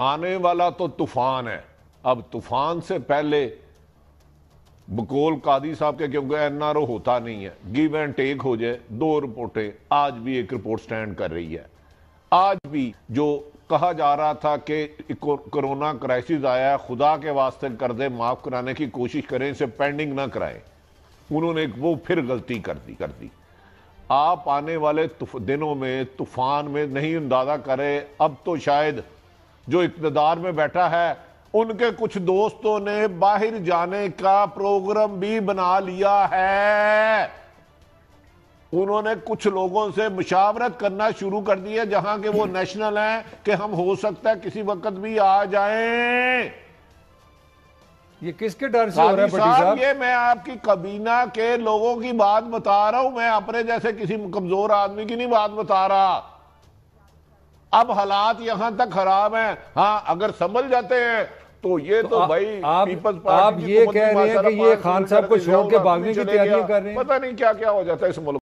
आने वाला तो तूफान है अब तूफान से पहले बकोल कादी साहब के क्योंकि एनआरओ होता नहीं है गिव एंड टेक हो जाए दो रिपोर्टें आज भी एक रिपोर्ट स्टैंड कर रही है आज भी जो कहा जा रहा था कि कोरोना क्राइसिस आया है खुदा के वास्ते कर दे माफ कराने की कोशिश करें इसे पेंडिंग ना कराएं उन्होंने वो फिर गलती कर दी कर दी आप आने वाले दिनों में तूफान में नहीं अंदाजा करें अब तो शायद जो इकतदार में बैठा है उनके कुछ दोस्तों ने बाहर जाने का प्रोग्राम भी बना लिया है उन्होंने कुछ लोगों से मुशावरत करना शुरू कर दिया जहां के वो नेशनल हैं कि हम हो सकता है किसी वक्त भी आ जाएं ये किसके डर से हो रहा है साहब ये मैं आपकी कबीना के लोगों की बात बता रहा हूं मैं अपने जैसे किसी कमजोर आदमी की नहीं बात बता रहा अब हालात यहां तक खराब हैं हाँ अगर संभल जाते हैं तो ये तो, तो भाई आप, पीपल्स पार्टी आप ये तो कह रहे हैं कि ये खान साहब को छोड़ के भागने की तैयारी कर रहे हैं पता नहीं क्या क्या हो जाता है इस मुल्क